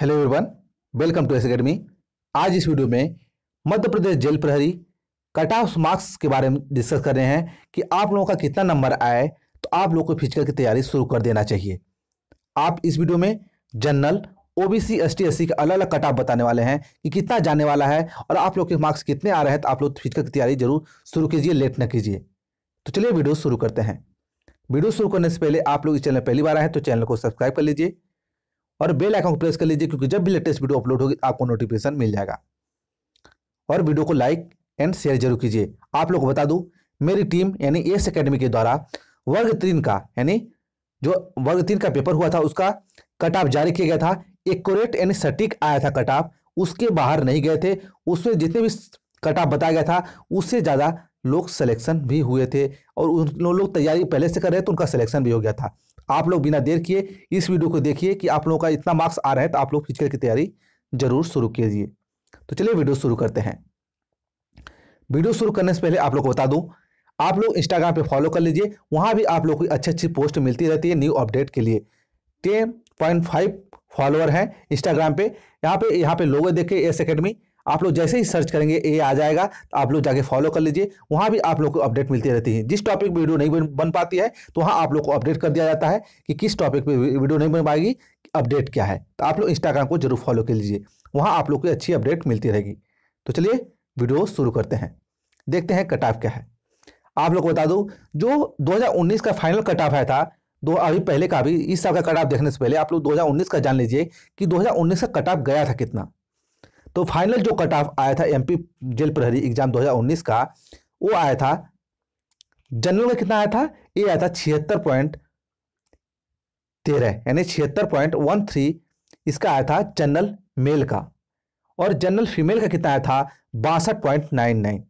hello everyone welcome to S academy आज इस video में मध्य प्रदेश जेल प्रहरी कट ऑफ मार्क्स के बारे में डिस्कस कर रहे हैं कि आप लोगों का कितना नंबर आए तो आप लोगों को फिजिकल की तैयारी शुरू कर देना चाहिए आप इस वीडियो में जनरल ओबीसी एसटी एससी का अलग अलग कट ऑफ बताने वाले हैं कि कितना जाने वाला है और आप लोग के मार्क्स कितने आ रहे हैं तो आप लोग फिजिकल की तैयारी जरूर शुरू कीजिए लेट न कीजिए तो चलिए वीडियो शुरू करते हैं वीडियो शुरू करने से पहले आप लोग इस चैनल पहली बार आए हैं तो चैनल को सब्सक्राइब कर लीजिए और बेल आइकन को प्रेस कर लीजिए क्योंकि जब भी लेटेस्ट वीडियो अपलोड होगी आपको नोटिफिकेशन मिल जाएगा और वीडियो को लाइक एंड शेयर जरूर कीजिए आप लोग को बता दूं मेरी टीम यानी एस अकेडमी के द्वारा वर्ग तीन का यानी जो वर्ग तीन का पेपर हुआ था उसका कट ऑफ जारी किया गया था एकट यानी सटीक आया था कट ऑफ उसके बाहर नहीं गए थे उसमें जितने भी कट ऑफ बताया गया था उससे ज़्यादा लोग सिलेक्शन भी हुए थे और उन लोग तैयारी पहले से कर रहे थे तो उनका सिलेक्शन भी हो गया था आप लोग बिना देर किए इस वीडियो को देखिए कि आप लोगों का इतना मार्क्स आ रहा है तो आप लोग फिजिकल की तैयारी जरूर शुरू कीजिए तो चलिए वीडियो शुरू करते हैं वीडियो शुरू करने से पहले आप लोग को बता दूं आप लोग इंस्टाग्राम पे फॉलो कर लीजिए वहाँ भी आप लोग को अच्छी अच्छी पोस्ट मिलती रहती है न्यू अपडेट के लिए टेन पॉइंट फाइव फॉलोअर हैं इंस्टाग्राम पे यहाँ पे यहाँ पे लोगो देखे एस अकेडमी आप लोग जैसे ही सर्च करेंगे ए आ जाएगा तो आप लोग जाके फॉलो कर लीजिए वहाँ भी आप लोग को अपडेट मिलती रहती है जिस टॉपिक पर वीडियो नहीं बन पाती है तो वहाँ आप लोग को अपडेट कर दिया जाता है कि किस टॉपिक पर वीडियो नहीं बन पाएगी अपडेट क्या है तो आप लोग इंस्टाग्राम को जरूर फॉलो कर लीजिए वहाँ आप लोग को अच्छी अपडेट मिलती रहेगी तो चलिए वीडियो शुरू करते हैं देखते हैं कट ऑफ क्या है आप लोग को बता दो जो 2019 का फाइनल कट ऑफ आया था दो अभी पहले का भी इस साल का कट ऑफ देखने से पहले आप लोग 2019 का जान लीजिए कि 2019 का कट ऑफ गया था कितना तो फाइनल जो कट ऑफ आया था एमपी जेल प्रहरी एग्जाम 2019 का वो आया था जनरल में कितना आया था ये आया था छिहत्तर पॉइंट तेरह यानी छिहत्तर पॉइंट वन थ्री इसका आया था जनरल मेल का और जनरल फीमेल का कितना आया था बासठ पॉइंट नाइन नाइन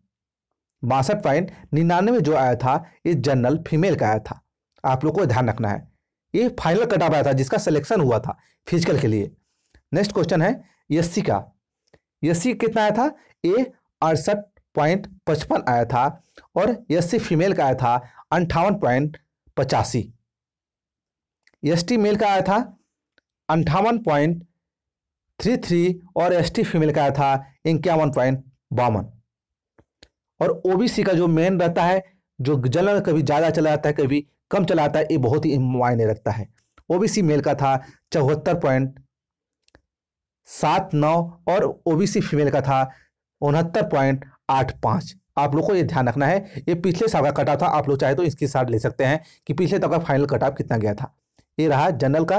बासठ पॉइंट निन्यानवे जो आया था ये जनरल फीमेल का आया था आप लोग को ध्यान रखना है ये फाइनल कट ऑफ आया था जिसका सिलेक्शन हुआ था फिजिकल के लिए नेक्स्ट क्वेश्चन है एस का एस कितना आया था ए अड़सठ पॉइंट पचपन आया था और एस फीमेल का आया था अंठावन पॉइंट पचासी एस मेल का आया था अंठावन पॉइंट थ्री थ्री और एस फीमेल का आया था इक्यावन पॉइंट बावन और ओबीसी का जो मेन रहता है जो जनरल कभी ज़्यादा चला जाता है कभी कम चला जाता है ये बहुत ही मायने रखता है ओबीसी मेल का था चौहत्तर पॉइंट सात नौ और ओबीसी फीमेल का था उनहत्तर पॉइंट आठ पाँच आप लोग को ये ध्यान रखना है ये पिछले साल का कटाव था आप लोग चाहे तो इसकी साथ ले सकते हैं कि पिछले साल का फाइनल कटाव कितना गया था ये रहा जनरल का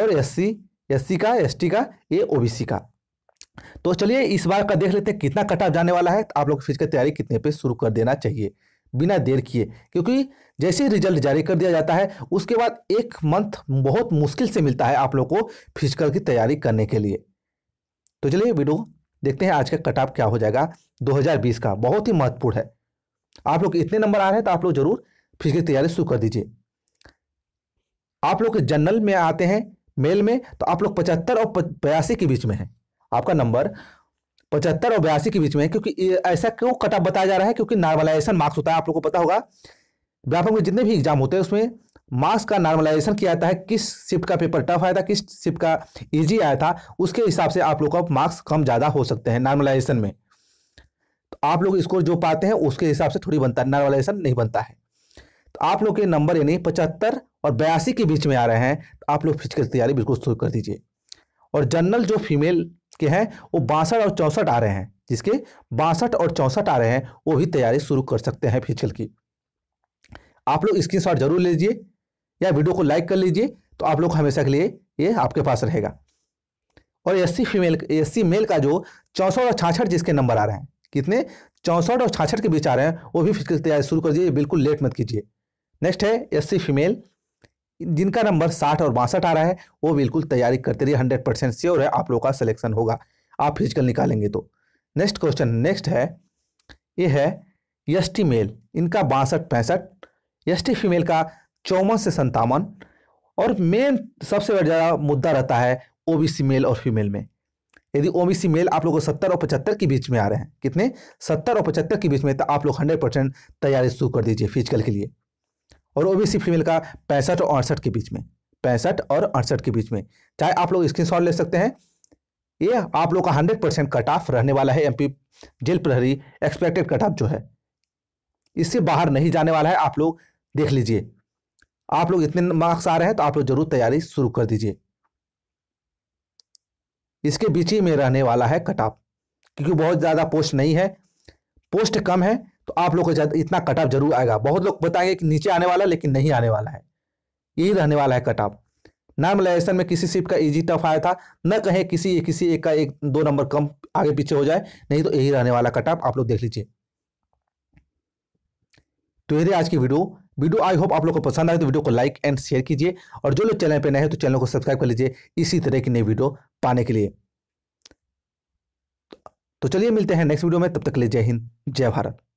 और एससी एससी का एसटी का ये ओबीसी का तो चलिए इस बार का देख लेते हैं कितना कटाव जाने वाला है तो आप लोग फिजिकल तैयारी कितने पे शुरू कर देना चाहिए बिना देर किए क्योंकि जैसे ही रिजल्ट जारी कर दिया जाता है उसके बाद एक मंथ बहुत मुश्किल से मिलता है आप लोगों को फिजिकल की तैयारी करने के लिए तो चलिए वीडियो देखते हैं आज का कट ऑफ क्या हो जाएगा 2020 का बहुत ही महत्वपूर्ण है आप लोग इतने नंबर आ रहे हैं तो आप लोग जरूर फिजिकल तैयारी शुरू कर दीजिए आप लोग जनरल में आते हैं मेल में तो आप लोग पचहत्तर और बयासी के बीच में हैं आपका नंबर पचहत्तर और बयासी के बीच में क्योंकि ऐसा क्यों कट ऑफ बताया जा रहा है क्योंकि नॉर्मलाइजेशन मार्क्स होता है आप लोग को पता होगा व्यापक में जितने भी एग्जाम होते हैं उसमें मार्क्स का नॉर्मलाइजेशन किया जाता है किस शिफ्ट का पेपर टफ आया था किस शिफ्ट का इजी आया था उसके हिसाब से आप लोग का मार्क्स कम ज़्यादा हो सकते हैं नॉर्मलाइजेशन में तो आप लोग स्कोर जो पाते हैं उसके हिसाब से थोड़ी बनता है नॉर्मलाइजेशन नहीं बनता है तो आप लोग के नंबर यानी पचहत्तर और बयासी के बीच में आ रहे हैं तो आप लोग फिजिकल तैयारी बिल्कुल शुरू कर दीजिए और जनरल जो फीमेल के हैं वो बासठ और चौंसठ आ रहे हैं जिसके बासठ और चौंसठ आ रहे हैं वो भी तैयारी शुरू कर सकते हैं फिजिकल की आप लोग स्क्रीन शॉट जरूर ले लीजिए या वीडियो को लाइक कर लीजिए तो आप लोग हमेशा के लिए ये आपके पास रहेगा और एस फीमेल एस मेल का जो चौंसठ और छाछठ जिसके नंबर आ रहे हैं कितने चौंसठ और छाछठ के बीच आ रहे हैं वो भी फिजिकल तैयारी शुरू कर दीजिए बिल्कुल लेट मत कीजिए नेक्स्ट है एस फीमेल जिनका नंबर साठ और बासठ आ रहा है वो बिल्कुल तैयारी करते रहिए हंड्रेड परसेंट श्योर है आप लोगों का सिलेक्शन होगा आप फिजिकल निकालेंगे तो नेक्स्ट क्वेश्चन नेक्स्ट है ये है एस टी मेल इनका बासठ पैंसठ एस टी फीमेल का चौवन से संतावन और मेन सबसे ज़्यादा मुद्दा रहता है ओबीसी मेल और फीमेल में यदि सी मेल आप लोगों को सत्तर और पचहत्तर के बीच में आ रहे हैं कितने सत्तर और पचहत्तर के बीच में तो आप लोग हंड्रेड परसेंट तैयारी शुरू कर दीजिए फिजिकल के लिए और ओबीसी फीमेल का पैंसठ और अड़सठ के बीच में पैंसठ और अड़सठ के बीच में चाहे आप लोग स्क्रीन ले सकते हैं ये आप लोग का हंड्रेड परसेंट कट ऑफ रहने वाला है एमपी जेल प्रहरी एक्सपेक्टेड कट ऑफ जो है इससे बाहर नहीं जाने वाला है आप लोग देख लीजिए आप लोग इतने मार्क्स आ रहे हैं तो आप लोग जरूर तैयारी शुरू कर दीजिए इसके बीच ही में रहने वाला है कट ऑफ क्योंकि बहुत ज़्यादा पोस्ट नहीं है पोस्ट कम है तो आप लोग को इतना कट ऑफ जरूर आएगा बहुत लोग बताएंगे कि नीचे आने वाला लेकिन नहीं आने वाला है यही रहने वाला है कट ऑफ नॉर्मलाइजेशन में किसी शिफ्ट का इजी टफ आया था न कहें किसी किसी एक का एक दो नंबर कम आगे पीछे हो जाए नहीं तो यही रहने वाला कट ऑफ आप लोग देख लीजिए तो ये आज की वीडियो वीडियो आई होप आप लोग को पसंद आए तो वीडियो को लाइक एंड शेयर कीजिए और जो लोग चैनल पर नए हैं तो चैनल को सब्सक्राइब कर लीजिए इसी तरह की नई वीडियो पाने के लिए तो चलिए मिलते हैं नेक्स्ट वीडियो में तब तक के लिए जय हिंद जय भारत